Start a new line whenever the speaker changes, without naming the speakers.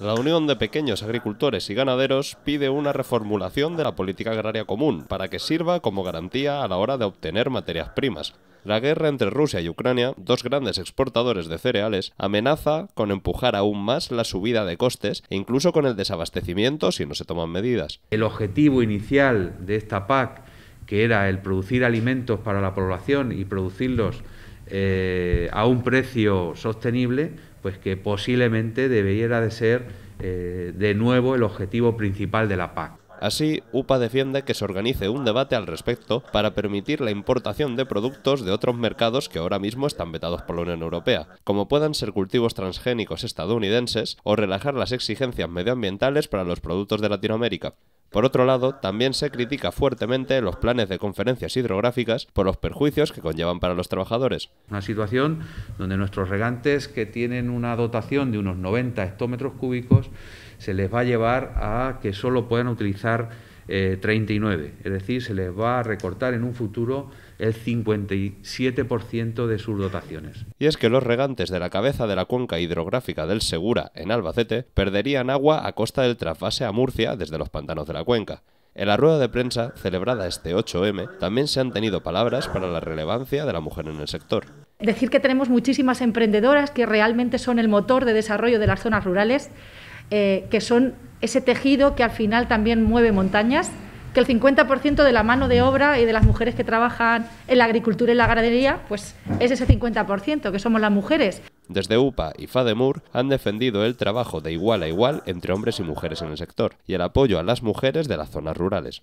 La Unión de Pequeños Agricultores y Ganaderos pide una reformulación de la política agraria común para que sirva como garantía a la hora de obtener materias primas. La guerra entre Rusia y Ucrania, dos grandes exportadores de cereales, amenaza con empujar aún
más la subida de costes e incluso con el desabastecimiento si no se toman medidas. El objetivo inicial de esta PAC, que era el producir alimentos para la población y producirlos eh, a un precio sostenible, pues que posiblemente debiera de ser eh, de nuevo el objetivo principal de la PAC. Así,
UPA defiende que se organice un debate al respecto para permitir la importación de productos de otros mercados que ahora mismo están vetados por la Unión Europea, como puedan ser cultivos transgénicos estadounidenses o relajar las exigencias medioambientales para los productos de Latinoamérica. Por otro lado, también se critica fuertemente los planes de conferencias hidrográficas por los perjuicios que conllevan para
los trabajadores. Una situación donde nuestros regantes, que tienen una dotación de unos 90 hectómetros cúbicos, se les va a llevar a que solo puedan utilizar 39, eh, es decir, se les va a recortar en un futuro el 57% de sus dotaciones. Y es que los regantes de la cabeza de la cuenca hidrográfica del Segura,
en Albacete, perderían agua a costa del trasvase a Murcia desde los pantanos de la cuenca. En la rueda de prensa, celebrada este 8M, también se han tenido palabras para la relevancia de la mujer en el sector.
Decir que tenemos muchísimas emprendedoras que realmente son el motor de desarrollo de las zonas rurales, eh, que son ese tejido que al final también mueve montañas, que el 50% de la mano de obra y de las mujeres que trabajan en la agricultura y la ganadería, pues es ese 50%, que somos las mujeres.
Desde UPA y FADEMUR han defendido el trabajo de igual a igual entre hombres y mujeres en el sector y el apoyo a las mujeres de las zonas rurales.